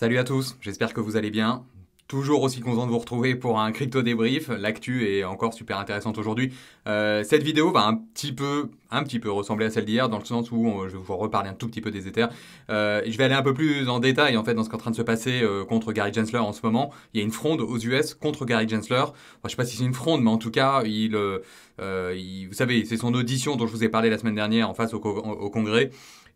Salut à tous, j'espère que vous allez bien. Toujours aussi content de vous retrouver pour un crypto débrief. L'actu est encore super intéressante aujourd'hui. Euh, cette vidéo va un petit peu, un petit peu ressembler à celle d'hier dans le sens où euh, je vais vous reparler un tout petit peu des éthers. Euh, je vais aller un peu plus en détail en fait dans ce qui est en train de se passer contre Gary Gensler en ce moment. Il y a une fronde aux US contre Gary Gensler. je je sais pas si c'est une fronde, mais en tout cas, il, vous savez, c'est son audition dont je vous ai parlé la semaine dernière en face au Congrès.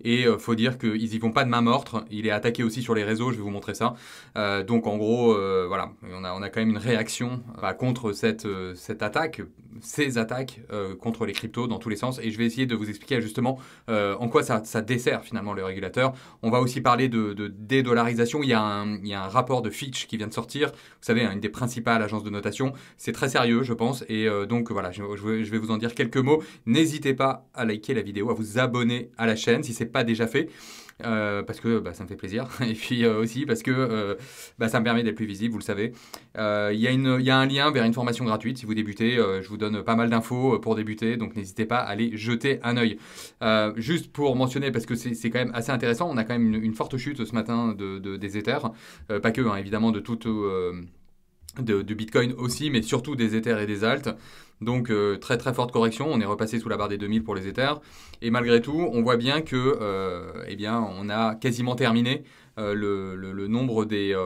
Et euh, faut dire qu'ils y vont pas de main morte. Il est attaqué aussi sur les réseaux, je vais vous montrer ça. Euh, donc en gros, euh, voilà, on a, quand même une réaction bah, contre cette, cette attaque, ces attaques contre les cryptos dans tous les sens. Et je vais essayer de vous expliquer justement en quoi ça, dessert finalement le régulateur. On va aussi parler de, de dédollarisation. Il y, a un, il y a un rapport de Fitch qui vient de sortir. Vous savez, une des principales agences de notation. C'est très sérieux, je pense. Et donc voilà, je, je, vais vous en dire quelques mots. N'hésitez pas à liker la vidéo, à vous abonner à la chaîne si c'est pas déjà fait. Euh, parce que bah, ça me fait plaisir et puis euh, aussi parce que euh, bah, ça me permet d'être plus visible, vous le savez. Il y, a un lien vers une formation gratuite si vous débutez. je vous donne pas mal d'infos pour débuter, donc n'hésitez pas à aller jeter un oeil. juste pour mentionner, parce que c'est quand même assez intéressant, on a quand même une, forte chute ce matin des éthers, pas que hein, évidemment de tout, de, Bitcoin aussi, mais surtout des éthers et des alt. Donc euh, très très forte correction, on est repassé sous la barre des 2000 pour les Ethers. Et malgré tout, on voit bien que euh, eh bien, on a quasiment terminé euh, le, nombre des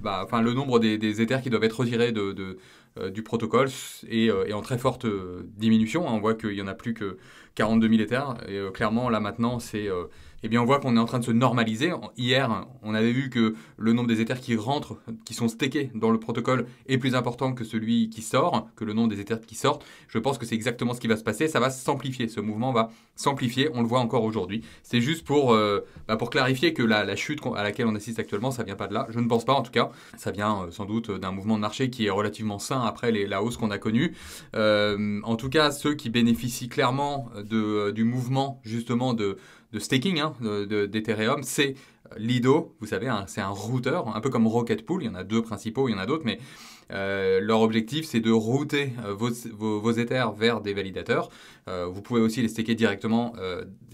bah, enfin le nombre des, Ethers qui doivent être retirés de, du protocole et, en très forte diminution. Hein, on voit qu'il y en a plus que, 42 000 ethers Et euh, clairement, là maintenant, c'est, euh, eh bien, on voit qu'on est en train de se normaliser. Hier, on avait vu que le nombre des éthers qui rentrent, qui sont stackés dans le protocole, est plus important que celui qui sort, que le nombre des éthers qui sortent. Je pense que c'est exactement ce qui va se passer. Ça va s'amplifier. Ce mouvement va s'amplifier. On le voit encore aujourd'hui. C'est juste pour, euh, bah, pour clarifier que la, la, chute à laquelle on assiste actuellement, ça vient pas de là. Je ne pense pas, en tout cas. Ça vient sans doute d'un mouvement de marché qui est relativement sain après les, la hausse qu'on a connue. en tout cas, ceux qui bénéficient clairement euh, du mouvement justement de, de staking hein, d'Ethereum, c'est euh, Lido, vous savez, hein, c'est un routeur, un peu comme Rocket Pool, il y en a deux principaux, il y en a d'autres, mais euh, leur objectif, c'est de router vos, vos, Ethers vers des validateurs. vous pouvez aussi les staker directement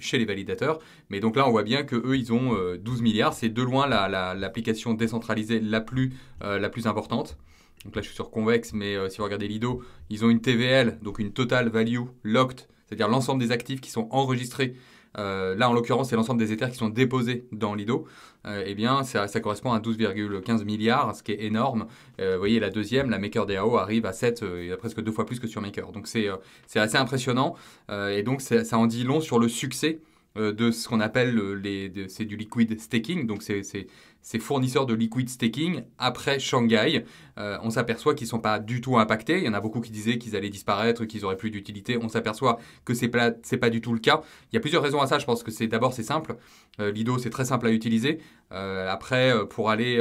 chez les validateurs. Mais donc là, on voit bien qu'eux, ils ont 12 milliards. C'est de loin l'application la, décentralisée la plus, la plus importante. Donc là, je suis sur Convex, mais si vous regardez Lido, ils ont une TVL, donc une Total Value Locked c'est-à-dire l'ensemble des actifs qui sont enregistrés. Euh, là, en l'occurrence, c'est l'ensemble des Ethers qui sont déposés dans l'IDO. et euh, eh bien, ça, correspond à 12,15 milliards, ce qui est énorme. Euh, vous voyez, la deuxième, la Maker DAO, arrive à 7, presque deux fois plus que sur Maker. Donc, c'est assez impressionnant. et donc, ça en dit long sur le succès de ce qu'on appelle les, du liquid staking, donc c'est ces fournisseurs de liquid staking après Shanghai. Euh, on s'aperçoit qu'ils ne sont pas du tout impactés. Il y en a beaucoup qui disaient qu'ils allaient disparaître, qu'ils n'auraient plus d'utilité. On s'aperçoit que ce n'est pas, du tout le cas. Il y a plusieurs raisons à ça. Je pense que c'est d'abord c'est simple. Euh, Lido, c'est très simple à utiliser. Euh, après, pour aller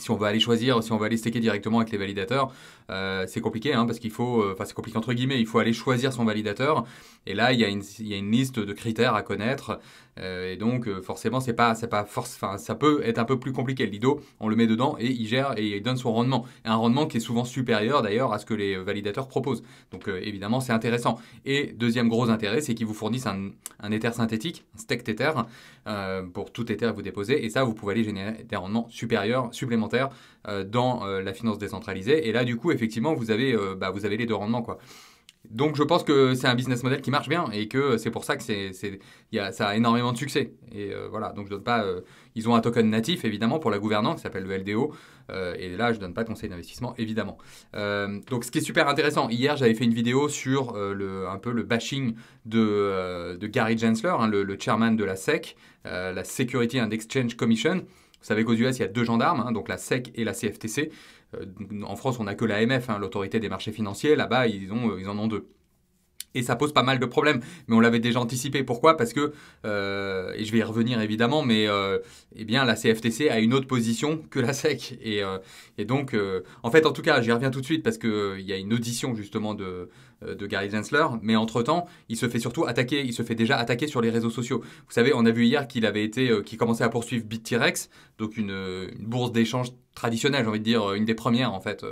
si on va aller choisir, si on va aller stacker directement avec les validateurs, euh, c'est compliqué hein, parce qu'il faut, euh, enfin c'est compliqué entre guillemets, il faut aller choisir son validateur. Et là, il y a une, il y a une liste de critères à connaître. Euh, et donc, forcément, c'est pas, c'est pas force, enfin ça peut être un peu plus compliqué. Lido, on le met dedans et il gère et il donne son rendement. un rendement qui est souvent supérieur d'ailleurs à ce que les validateurs proposent. Donc évidemment, c'est intéressant. Et deuxième gros intérêt, c'est qu'ils vous fournissent un, un Ether synthétique, un stack Ether, pour tout Ether que vous déposez. Et ça, vous pouvez aller générer des rendements supérieurs, supplémentaires euh, dans euh, la finance décentralisée. Et là, du coup, effectivement, vous avez, euh, bah, vous avez les deux rendements. Quoi. Donc je pense que c'est un business model qui marche bien et que c'est pour ça que c'est, ça a énormément de succès. Et voilà, donc je donne pas. ils ont un token natif évidemment pour la gouvernance qui s'appelle le LDO. et là, je donne pas de conseil d'investissement évidemment. donc ce qui est super intéressant, hier j'avais fait une vidéo sur le, un peu le bashing de, de Gary Gensler, hein, le, le, chairman de la SEC, la Security and Exchange Commission vous savez qu'aux US, il y a deux gendarmes, hein, donc la SEC et la CFTC. Euh, en France, on n'a que l'AMF, MF, hein, l'autorité des marchés financiers. Là-bas, ils, ont, euh, ils en ont deux. Et ça pose pas mal de problèmes. Mais on l'avait déjà anticipé. Pourquoi Parce que, euh, et je vais y revenir évidemment, mais euh, eh bien, la CFTC a une autre position que la SEC. Euh, et, donc, en fait, en tout cas, j'y reviens tout de suite parce qu'il il y a une audition justement de, de Gary Gensler. Mais entre-temps, il se fait surtout attaquer. Il se fait déjà attaquer sur les réseaux sociaux. Vous savez, on a vu hier qu'il avait été, qu'il commençait à poursuivre BitTirex, donc une, bourse d'échange traditionnelle, j'ai envie de dire, une des premières en fait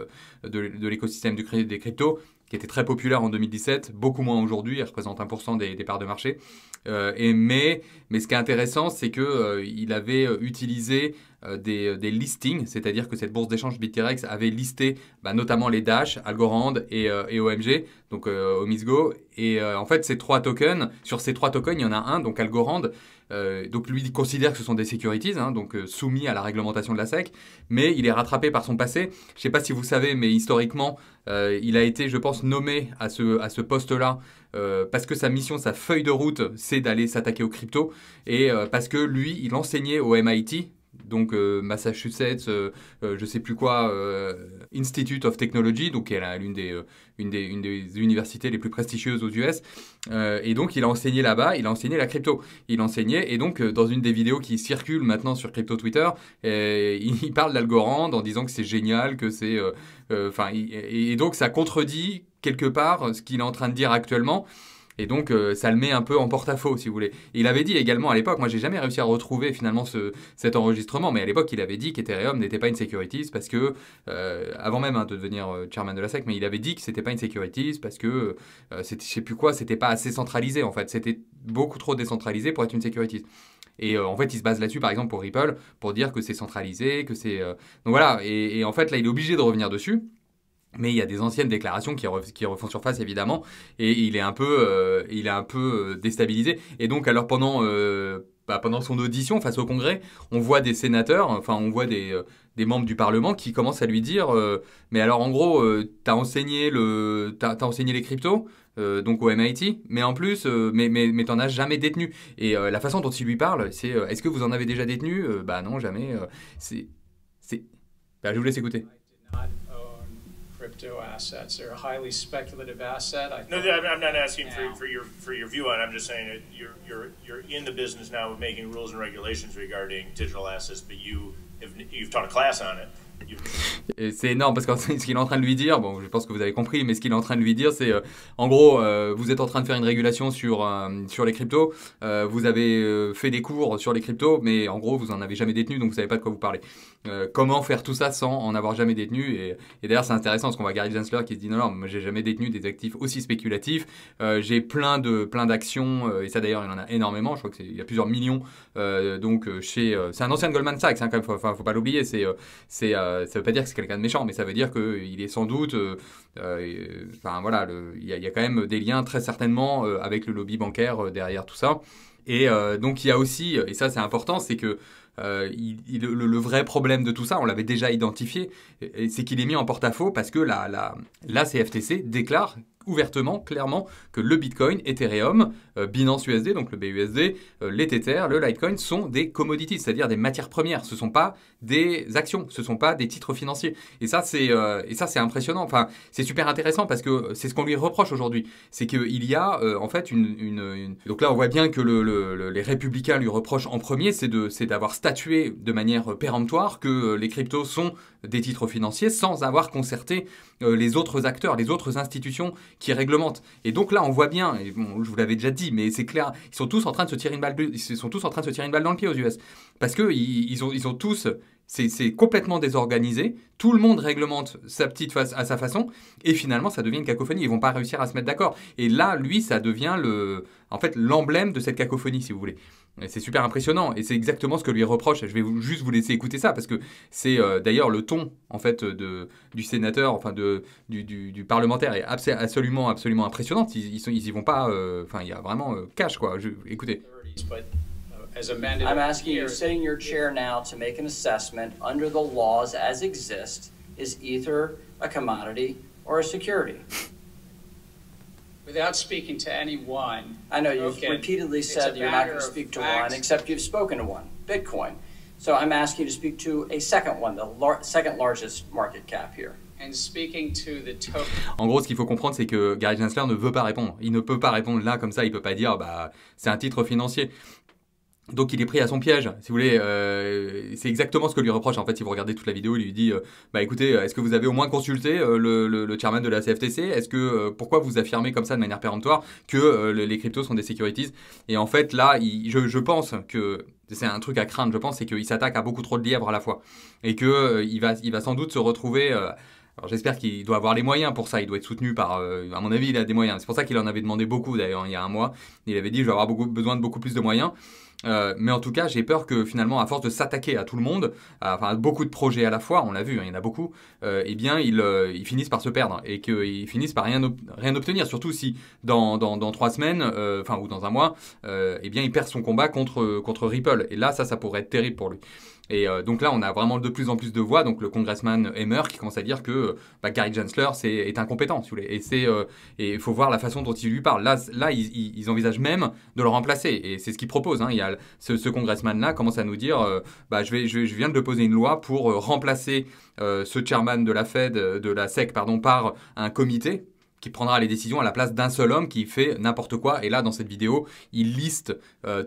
de, de l'écosystème des cryptos, était très populaire en 2017, beaucoup moins aujourd'hui, Il représente 1% des, des, parts de marché. Euh, et mais, ce qui est intéressant, c'est qu'il euh, il avait euh, utilisé euh, euh, des, listings, c'est-à-dire que cette bourse d'échange Bitrex avait listé bah, notamment les Dash, Algorand et, euh, OMG, donc Omisgo. Et en fait, ces trois tokens, sur ces trois tokens, il y en a un, donc Algorand, donc lui, il considère que ce sont des securities, hein, donc soumis à la réglementation de la SEC, mais il est rattrapé par son passé. Je ne sais pas si vous savez, mais historiquement, il a été, je pense, nommé à ce, à ce poste-là parce que sa mission, sa feuille de route, c'est d'aller s'attaquer aux crypto, et parce que lui, il enseignait au MIT, donc euh, Massachusetts, je euh, ne euh, je sais plus quoi, Institute of Technology, donc elle est l'une des, une des, universités les plus prestigieuses aux US. et donc il a enseigné là-bas, il a enseigné la crypto. Il enseignait, et donc dans une des vidéos qui circulent maintenant sur Crypto Twitter, il parle d'Algorand en disant que c'est génial, que c'est... et donc ça contredit quelque part ce qu'il est en train de dire actuellement. Et donc, euh, ça le met un peu en porte-à-faux, si vous voulez. Il avait dit également à l'époque, moi j'ai jamais réussi à retrouver finalement cet enregistrement, mais à l'époque, il avait dit qu'Ethereum n'était pas une securities parce que, euh, avant même hein, de devenir euh, chairman de la SEC, mais il avait dit que c'était pas une securities parce que, c'était, je sais plus quoi, c'était pas assez centralisé en fait. C'était beaucoup trop décentralisé pour être une securities. Et en fait, il se base là-dessus, par exemple, pour Ripple, pour dire que c'est centralisé, que c'est. Donc voilà, et, en fait, là, il est obligé de revenir dessus. Mais il y a des anciennes déclarations qui, qui refont surface évidemment, et il est un peu, euh, il est un peu euh, déstabilisé. Et donc alors pendant, euh, bah, pendant son audition face au Congrès, on voit des sénateurs, enfin on voit des, des membres du Parlement qui commencent à lui dire, mais alors en gros, t'as enseigné le, as, enseigné les cryptos, donc au MIT, mais en plus, mais, mais, mais t'en as jamais détenu. Et la façon dont il lui parle, c'est est-ce que vous en avez déjà détenu Bah non, jamais. c'est. c'est... Bah, je vous laisse écouter. crypto assets. They're a highly speculative asset. I no, I'm not asking for, for your for your view on. it. I'm just saying that you're you're you're in the business now of making rules and regulations regarding digital assets, but you have, you've taught a class on it. Et c'est énorme parce que ce qu'il est en train de lui dire, bon, je pense que vous avez compris, mais ce qu'il est en train de lui dire, c'est euh, en gros, euh, vous êtes en train de faire une régulation sur, euh, sur les cryptos, vous avez fait des cours sur les cryptos, mais en gros, vous en avez jamais détenu, donc vous savez pas de quoi vous parlez. comment faire tout ça sans en avoir jamais détenu Et, d'ailleurs, c'est intéressant parce qu'on voit Gary Gensler qui se dit non, non, moi j'ai jamais détenu des actifs aussi spéculatifs, j'ai plein de plein d'actions, et ça d'ailleurs, il en a énormément, je crois qu'il y a plusieurs millions. donc, chez, c'est un ancien Goldman Sachs, hein, quand même, faut, faut pas l'oublier, c'est c'est euh, ça ne veut pas dire que c'est quelqu'un de méchant, mais ça veut dire qu'il est sans doute. Euh, euh, enfin voilà, il y, a quand même des liens très certainement avec le lobby bancaire derrière tout ça. Et donc il y a aussi, et ça c'est important, c'est que le, vrai problème de tout ça, on l'avait déjà identifié, c'est qu'il est mis en porte-à-faux parce que la, la, la CFTC déclare ouvertement, clairement, que le Bitcoin, Ethereum, euh, Binance USD, donc le BUSD, euh, les Tether, le Litecoin sont des commodities, c'est-à-dire des matières premières. Ce ne sont pas des actions, ce ne sont pas des titres financiers. Et ça, c'est euh, c'est impressionnant. Enfin, c'est super intéressant parce que c'est ce qu'on lui reproche aujourd'hui. C'est qu'il y a euh, en fait une, Donc là, on voit bien que le, les républicains lui reprochent en premier, c'est d'avoir statué de manière péremptoire que les cryptos sont des titres financiers sans avoir concerté les autres acteurs, les autres institutions qui réglemente. Et donc là, on voit bien, je vous l'avais déjà dit, mais c'est clair, ils sont tous en train de se tirer une balle, ils sont tous en train de tirer une balle dans le pied aux US, parce que ils, ont, tous c'est complètement désorganisé. Tout le monde réglemente sa petite face à sa façon. Et finalement, ça devient une cacophonie. Ils vont pas réussir à se mettre d'accord. Et là, lui, ça devient le, en fait, l'emblème de cette cacophonie, si vous voulez. C'est super impressionnant et c'est exactement ce que lui reproche. Je vais juste vous laisser écouter ça parce que c'est euh, d'ailleurs le ton en fait de, du sénateur, enfin de, du, parlementaire est absolument absolument impressionnant. Ils, ils, vont pas, euh, enfin il y a vraiment euh, cash quoi. Je, écoutez. I'm asking you, sitting your chair now, to make an assessment under the laws as exist. Is ether a commodity or a security? without speaking to anyone. I know you've okay. repeatedly said you're not going to speak to facts. one, except you've spoken to one, Bitcoin. So I'm asking you to speak to a second one, the lar second largest market cap here. And speaking to the En gros, ce qu'il faut comprendre, c'est que Gary Gensler ne veut pas répondre. Il ne peut pas répondre là comme ça. Il peut pas dire, bah, c'est un titre financier. Donc il est pris à son piège, si vous voulez. Euh, c'est exactement ce que lui reproche. En fait, si vous regardez toute la vidéo, il lui dit euh, Bah écoutez, euh, est-ce que vous avez au moins consulté le, le, chairman de la CFTC Est-ce que pourquoi vous affirmez comme ça de manière péremptoire que les cryptos sont des securities Et en fait, là, je, pense que c'est un truc à craindre. Je pense c'est qu'il s'attaque à beaucoup trop de lièvres à la fois et que il va, il va sans doute se retrouver. Alors j'espère qu'il doit avoir les moyens pour ça, il doit être soutenu par, à mon avis, il a des moyens. C'est pour ça qu'il en avait demandé beaucoup d'ailleurs il y a un mois. Il avait dit, je vais avoir besoin de beaucoup plus de moyens. Euh, mais en tout cas, j'ai peur que finalement, à force de s'attaquer à tout le monde, à, enfin, beaucoup de projets à la fois, on l'a vu, hein, il y en a beaucoup, euh, eh bien, ils, euh, ils, finissent par se perdre et qu'ils finissent par rien, rien obtenir. Surtout si dans, dans, dans trois semaines, euh, enfin, ou dans un mois, eh bien, il perd son combat contre, contre Ripple. Et là, ça, ça pourrait être terrible pour lui. Et donc là, on a vraiment de plus en plus de voix. Donc le congressman Emmer qui commence à dire que bah, Gary Gensler est, est, incompétent, si vous voulez. Et c'est il faut voir la façon dont il lui parle. Là, là ils, envisagent même de le remplacer. Et c'est ce qu'il propose. Hein. Ce, congressman-là commence à nous dire euh, bah, je, vais, je, je, viens de poser une loi pour euh, remplacer euh, ce chairman de la Fed, de la SEC, pardon, par un comité qui prendra les décisions à la place d'un seul homme qui fait n'importe quoi. Et là, dans cette vidéo, il liste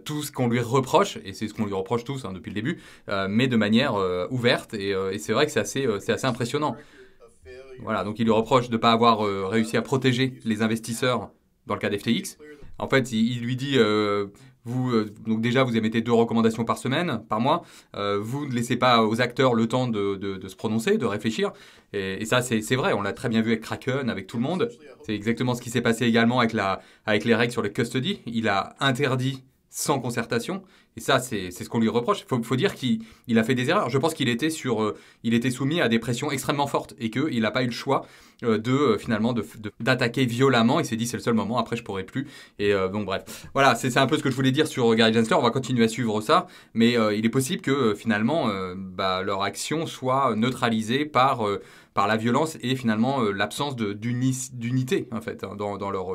tout ce qu'on lui reproche, et c'est ce qu'on lui reproche tous hein, depuis le début, mais de manière ouverte. Et, c'est vrai que c'est assez, assez impressionnant. Voilà, donc il lui reproche de ne pas avoir réussi à protéger les investisseurs dans le cas d'FTX. En fait, il, lui dit vous, euh, donc déjà, vous émettez deux recommandations par semaine, par mois. Euh, vous ne laissez pas aux acteurs le temps de, se prononcer, de réfléchir. Et, ça, c'est vrai. On l'a très bien vu avec Kraken, avec tout le monde. C'est exactement ce qui s'est passé également avec, la, avec les règles sur le custody. Il a interdit sans concertation. Et ça, c'est ce qu'on lui reproche. Il faut, dire qu'il a fait des erreurs. Je pense qu'il était, sur, euh, il était soumis à des pressions extrêmement fortes et qu'il n'a pas eu le choix euh, de, euh, finalement, d'attaquer de, violemment. Il s'est dit, c'est le seul moment, après, je pourrai plus. Et bon, bref. Voilà, c'est un peu ce que je voulais dire sur Gary Jansler. On va continuer à suivre ça. Mais il est possible que, finalement, bah, leur action soit neutralisée par, par la violence et, finalement, l'absence d'unité, en fait, hein, dans, dans, leur.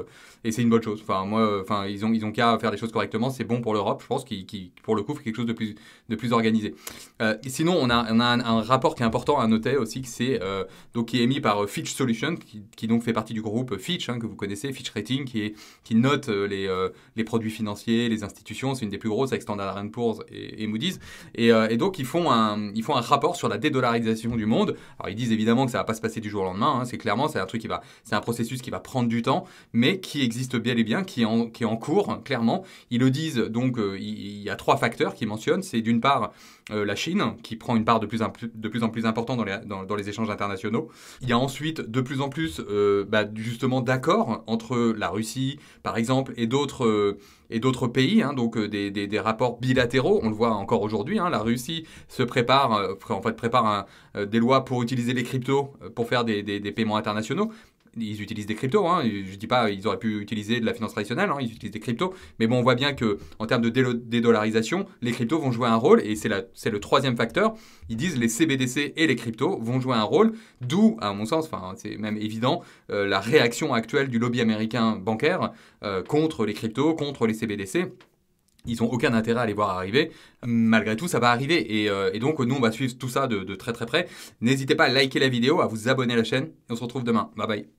et c'est une bonne chose. Enfin, moi, enfin, ils ont, ils ont qu'à faire les choses correctement. C'est bon pour l'Europe, je pense, qu'ils pour le coup, quelque chose de plus, de plus organisé. Euh, sinon, on a, on a un, rapport qui est important à noter aussi, que c'est, euh, donc, qui est émis par euh, Fitch Solutions, qui, qui, donc fait partie du groupe Fitch, hein, que vous connaissez, Fitch Rating, qui, qui note les, les produits financiers, les institutions. C'est une des plus grosses avec Standard Poor's et, et Moody's. Et, et, donc, ils font, un, ils font un rapport sur la dédollarisation du monde. Alors, ils disent évidemment que ça va pas se passer du jour au lendemain. Hein. c'est clairement, c'est un truc qui va, c'est un processus qui va prendre du temps, mais qui existe bien et bien, qui est en, qui est en cours, clairement. Ils le disent, donc, il y a trois facteurs qu'il mentionne. C'est d'une part euh, la Chine, qui prend une part de plus, de plus en plus importante dans les, dans, les, échanges internationaux. Il y a ensuite de plus en plus euh, bah, justement d'accords entre la Russie, par exemple, et d'autres euh, pays, hein. donc des, rapports bilatéraux. On le voit encore aujourd'hui, hein. la Russie se prépare, en fait, prépare des lois pour utiliser les cryptos pour faire des, des paiements internationaux ils utilisent des cryptos. Hein. Je dis pas ils auraient pu utiliser de la finance traditionnelle, hein. ils utilisent des cryptos. Mais bon, on voit bien que en termes de dédollarisation, les cryptos vont jouer un rôle et c'est le troisième facteur. Ils disent les CBDC et les cryptos vont jouer un rôle, d'où, à mon sens, enfin c'est même évident, euh, la réaction actuelle du lobby américain bancaire euh, contre les cryptos, contre les CBDC ils n'ont aucun intérêt à les voir arriver. Malgré tout, ça va arriver. Euh, et, donc, nous, on va suivre tout ça de, de très très près. N'hésitez pas à liker la vidéo, à vous abonner à la chaîne. Et on se retrouve demain. Bye bye.